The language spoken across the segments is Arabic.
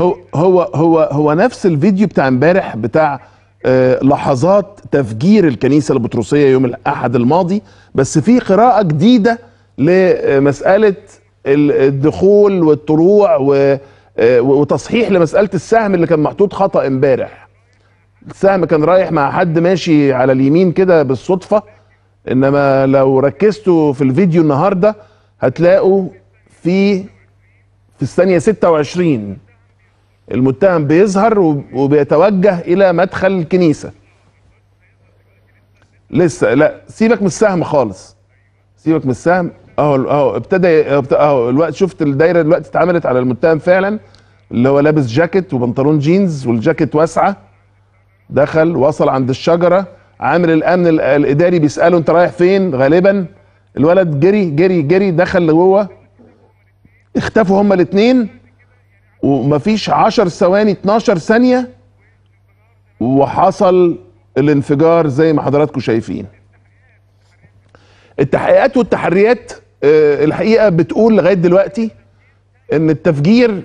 هو هو هو هو نفس الفيديو بتاع امبارح بتاع آه، لحظات تفجير الكنيسه البطرسيه يوم الاحد الماضي بس في قراءه جديده لمساله الدخول والطلوع آه، وتصحيح لمساله السهم اللي كان محطوط خطا امبارح السهم كان رايح مع حد ماشي على اليمين كده بالصدفه انما لو ركزتوا في الفيديو النهارده هتلاقوا في في الثانيه 26 المتهم بيظهر وبيتوجه الى مدخل الكنيسه لسه لا سيبك من السهم خالص سيبك من السهم اهو اهو ابتدى اهو الوقت شفت الدايره دلوقتي اتعملت على المتهم فعلا اللي هو لابس جاكيت وبنطلون جينز والجاكيت واسعه دخل وصل عند الشجره عامل الامن الاداري بيساله انت رايح فين غالبا الولد جري جري جري دخل لجوه اختفوا هما الاثنين ومفيش 10 ثواني 12 ثانيه وحصل الانفجار زي ما حضراتكم شايفين التحقيقات والتحريات آه، الحقيقه بتقول لغايه دلوقتي ان التفجير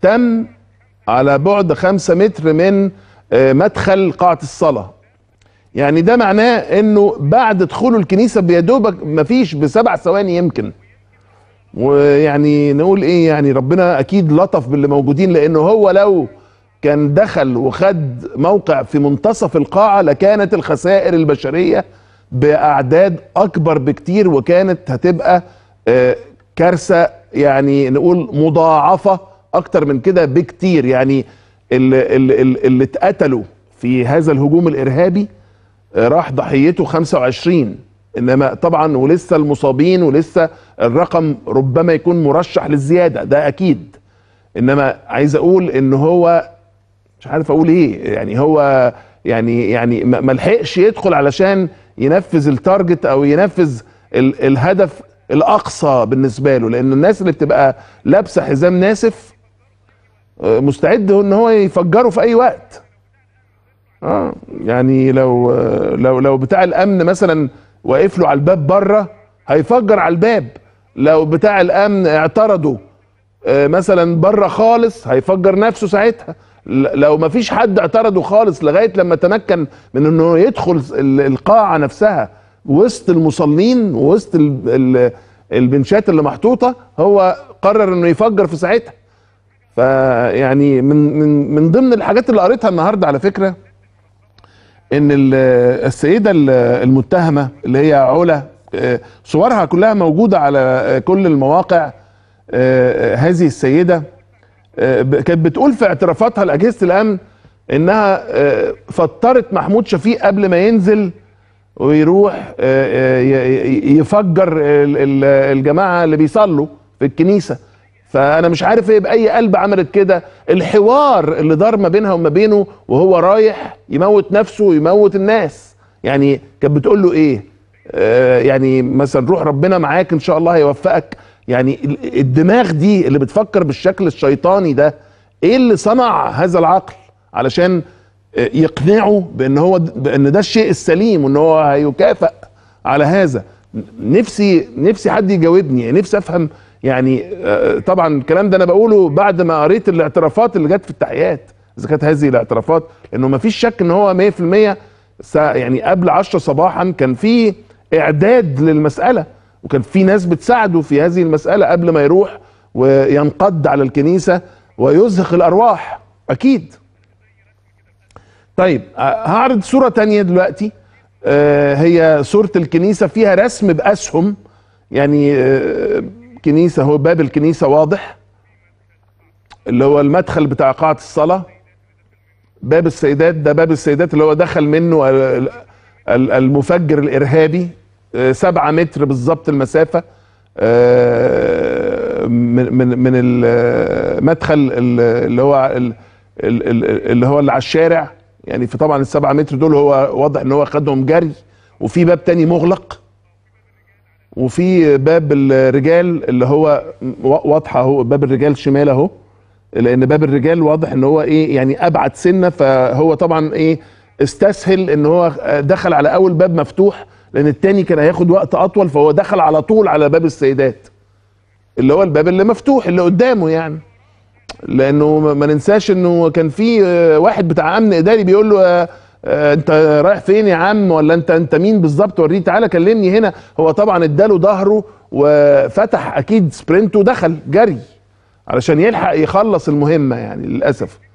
تم على بعد 5 متر من آه، مدخل قاعه الصلاه يعني ده معناه انه بعد دخوله الكنيسه بيدوبك مفيش بسبع ثواني يمكن ويعني نقول ايه يعني ربنا اكيد لطف باللي موجودين لانه هو لو كان دخل وخد موقع في منتصف القاعه لكانت الخسائر البشريه باعداد اكبر بكتير وكانت هتبقى آه، كارثه يعني نقول مضاعفه اكتر من كده بكتير يعني اللي, اللي, اللي اتقتلوا في هذا الهجوم الارهابي آه، راح ضحيته 25 انما طبعا ولسه المصابين ولسه الرقم ربما يكون مرشح للزياده ده اكيد انما عايز اقول ان هو مش عارف اقول ايه يعني هو يعني يعني ما لحقش يدخل علشان ينفذ التارجت او ينفذ ال الهدف الاقصى بالنسبه له لان الناس اللي بتبقى لابسه حزام ناسف آه، مستعد ان هو يفجره في اي وقت اه يعني لو آه، لو لو بتاع الامن مثلا واقف له على الباب بره هيفجر على الباب لو بتاع الامن اعترضوا آه، مثلا بره خالص هيفجر نفسه ساعتها لو ما فيش حد اعترضه خالص لغايه لما تمكن من انه يدخل القاعه نفسها وسط المصلين وسط البنشات اللي محطوطه هو قرر انه يفجر في ساعتها فيعني من من من ضمن الحاجات اللي قريتها النهارده على فكره ان السيده المتهمه اللي هي علا آه، صورها كلها موجوده على آه، كل المواقع آه، هذه السيده كانت بتقول في اعترافاتها لاجهزه الامن انها فطرت محمود شفيق قبل ما ينزل ويروح يفجر الجماعه اللي بيصلوا في الكنيسه فانا مش عارف ايه باي قلب عملت كده الحوار اللي دار ما بينها وما بينه وهو رايح يموت نفسه ويموت الناس يعني كانت بتقول له ايه آه يعني مثلا روح ربنا معاك ان شاء الله هيوفقك يعني الدماغ دي اللي بتفكر بالشكل الشيطاني ده ايه اللي صنع هذا العقل علشان آه، يقنعه بان هو بان ده الشيء السليم وان هو هيكافئ على هذا نفسي نفسي حد يجاوبني يعني نفسي افهم يعني آه، طبعا الكلام ده انا بقوله بعد ما قريت الاعترافات اللي جت في التحقيقات اذا كانت هذه الاعترافات لانه ما فيش شك ان هو 100% يعني قبل 10 صباحا كان في اعداد للمساله وكان في ناس بتساعده في هذه المساله قبل ما يروح وينقض على الكنيسه ويزهق الارواح اكيد طيب آه، هعرض صوره تانية دلوقتي آه، هي صوره الكنيسه فيها رسم باسهم يعني الكنيسة هو باب الكنيسة واضح اللي هو المدخل بتاع قاعة الصلاة باب السيدات ده باب السيدات اللي هو دخل منه المفجر الإرهابي آه، سبعة متر بالظبط المسافة آه، من من المدخل اللي هو اللي هو اللي على الشارع يعني في طبعا السبعة متر دول هو واضح ان هو خدهم جري وفي باب تاني مغلق وفي باب الرجال اللي هو واضحه اهو باب الرجال شمال اهو لان باب الرجال واضح ان هو ايه يعني ابعد سنه فهو طبعا ايه استسهل ان هو دخل على اول باب مفتوح لان التاني كان هياخد وقت اطول فهو دخل على طول على باب السيدات اللي هو الباب اللي مفتوح اللي قدامه يعني لانه ما ننساش انه كان في واحد بتاع امن اداري بيقول له آه، انت رايح فين يا عم ولا انت انت مين بالظبط وريني تعالى كلمني هنا هو طبعا اداله ظهره وفتح اكيد سبرنت ودخل جري علشان يلحق يخلص المهمه يعني للاسف